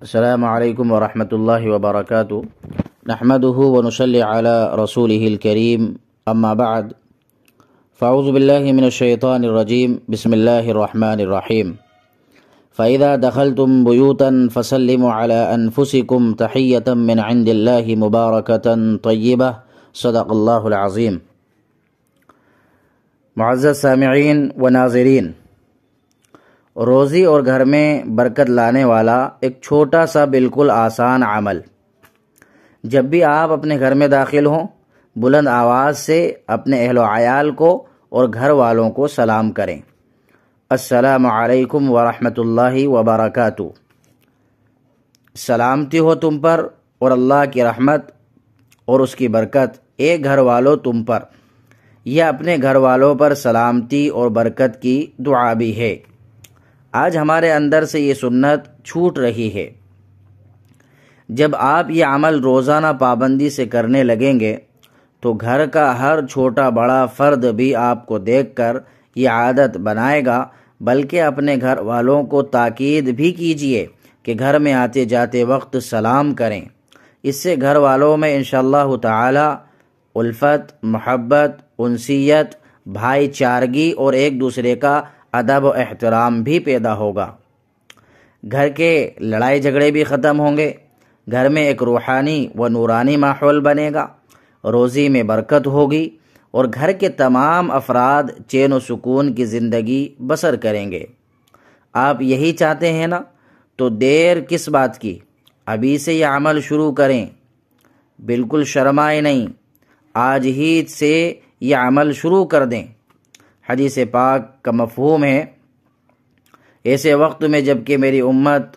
السلام عليكم ورحمة الله وبركاته نحمده ونصلي على رسوله الكريم أما بعد فأعوذ بالله من الشيطان الرجيم بسم الله الرحمن الرحيم فإذا دخلتم بيوتا فسلموا على أنفسكم تحية من عند الله مباركة طيبة صدق الله العظيم معزز سامعين وناظرين روزی اور گھر میں برکت لانے والا ایک چھوٹا سا بالکل آسان عمل جب بھی آپ اپنے گھر میں داخل ہوں بلند آواز سے اپنے اہل و عیال کو اور گھر والوں کو سلام کریں السلام علیکم ورحمۃ اللہ وبرکاتہ سلامتی ہو تم پر اور اللہ کی رحمت اور اس کی برکت اے گھر والو تم پر یہ اپنے گھر والوں پر سلامتی اور برکت کی دعا بھی ہے آج ہمارے اندر سے یہ سنت چھوٹ رہی ہے جب آپ یہ عمل روزانہ پابندی سے کرنے لگیں گے تو گھر کا ہر چھوٹا بڑا فرد بھی آپ کو دیکھ کر یہ عادت بنائے گا بلکہ اپنے گھر والوں کو تاکید بھی کیجیے کہ گھر میں آتے جاتے وقت سلام کریں اس سے گھر والوں میں انشاءاللہ تعالی اللہ الفت محبت انسیت بھائی چارگی اور ایک دوسرے کا ادب و احترام بھی پیدا ہوگا گھر کے لڑائی جھگڑے بھی ختم ہوں گے گھر میں ایک روحانی و نورانی ماحول بنے گا روزی میں برکت ہوگی اور گھر کے تمام افراد چین و سکون کی زندگی بسر کریں گے آپ یہی چاہتے ہیں نا تو دیر کس بات کی ابھی سے یہ عمل شروع کریں بالکل شرمائے نہیں آج ہی سے یہ عمل شروع کر دیں حدیث پاک کا مفہوم ہے ایسے وقت میں جب کہ میری امت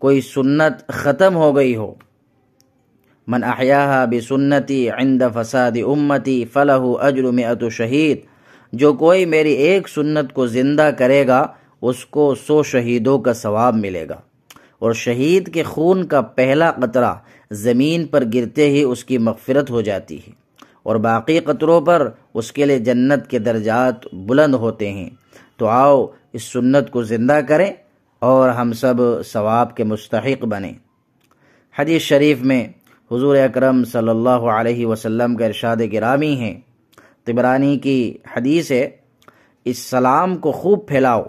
کوئی سنت ختم ہو گئی ہو من احیاها بسنتی عند فساد امتی فلاح اجر مئت شہید جو کوئی میری ایک سنت کو زندہ کرے گا اس کو سو شہیدوں کا ثواب ملے گا اور شہید کے خون کا پہلا قطرہ زمین پر گرتے ہی اس کی مغفرت ہو جاتی ہے اور باقی قطروں پر اس کے لیے جنت کے درجات بلند ہوتے ہیں تو آؤ اس سنت کو زندہ کریں اور ہم سب ثواب کے مستحق بنیں حدیث شریف میں حضور اکرم صلی اللہ علیہ وسلم کا ارشاد گرامی ہیں طبرانی کی حدیث ہے اس سلام کو خوب پھیلاؤ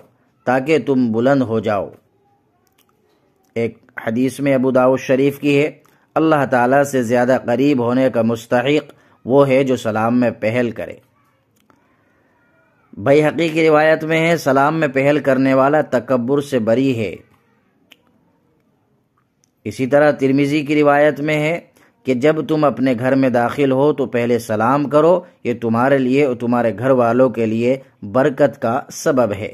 تاکہ تم بلند ہو جاؤ ایک حدیث میں ابو دعو شریف کی ہے اللہ تعالیٰ سے زیادہ قریب ہونے کا مستحق وہ ہے جو سلام میں پہل کرے بھائی حقیقی روایت میں ہے سلام میں پہل کرنے والا تکبر سے بری ہے اسی طرح ترمیزی کی روایت میں ہے کہ جب تم اپنے گھر میں داخل ہو تو پہلے سلام کرو یہ تمہارے لیے اور تمہارے گھر والوں کے لیے برکت کا سبب ہے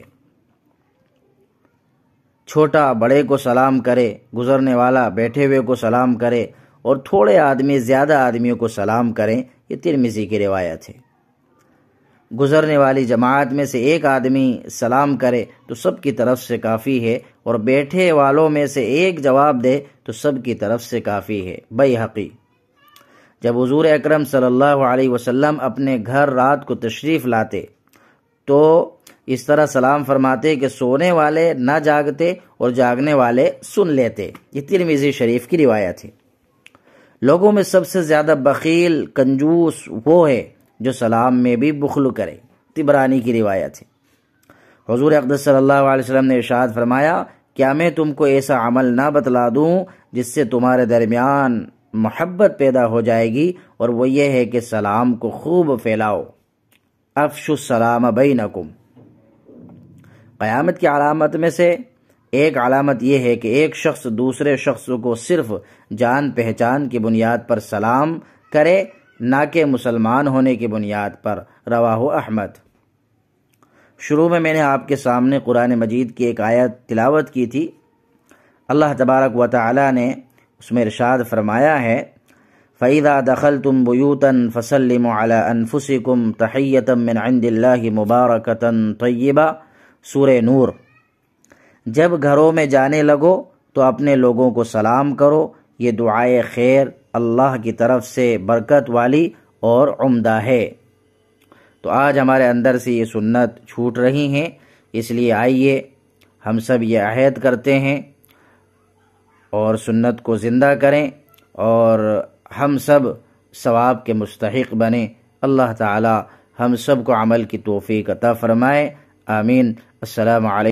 چھوٹا بڑے کو سلام کرے گزرنے والا بیٹھے ہوئے کو سلام کرے اور تھوڑے آدمی زیادہ آدمیوں کو سلام کریں یہ ترمیزی کی روایت ہے گزرنے والی جماعت میں سے ایک آدمی سلام کرے تو سب کی طرف سے کافی ہے اور بیٹھے والوں میں سے ایک جواب دے تو سب کی طرف سے کافی ہے بے حقی جب حضور اکرم صلی اللہ علیہ وسلم اپنے گھر رات کو تشریف لاتے تو اس طرح سلام فرماتے کہ سونے والے نہ جاگتے اور جاگنے والے سن لیتے یہ ترمیزی شریف کی روایت ہے لوگوں میں سب سے زیادہ بخیل کنجوس وہ ہے جو سلام میں بھی بخل کرے تبرانی کی روایت ہے حضور اقدس صلی اللہ علیہ وسلم نے ارشاد فرمایا کیا میں تم کو ایسا عمل نہ بتلا دوں جس سے تمہارے درمیان محبت پیدا ہو جائے گی اور وہ یہ ہے کہ سلام کو خوب پھیلاؤ افش السلام بینکم قیامت کی علامت میں سے ایک علامت یہ ہے کہ ایک شخص دوسرے شخص کو صرف جان پہچان کی بنیاد پر سلام کرے نہ کہ مسلمان ہونے کی بنیاد پر رواہ احمد شروع میں میں نے آپ کے سامنے قرآن مجید کی ایک آیت تلاوت کی تھی اللہ تبارک و تعالی نے اس میں ارشاد فرمایا ہے فَإِذَا دخل تم فَسَلِّمُ عَلَىٰ أَنفُسِكُمْ انفسکم مِّنْ من اللَّهِ مُبَارَكَةً طَيِّبًا طیبہ نور جب گھروں میں جانے لگو تو اپنے لوگوں کو سلام کرو یہ دعائے خیر اللہ کی طرف سے برکت والی اور عمدہ ہے تو آج ہمارے اندر سے یہ سنت چھوٹ رہی ہیں اس لیے آئیے ہم سب یہ عہد کرتے ہیں اور سنت کو زندہ کریں اور ہم سب ثواب کے مستحق بنیں اللہ تعالی ہم سب کو عمل کی توفیق عطا فرمائے آمین السلام علیکم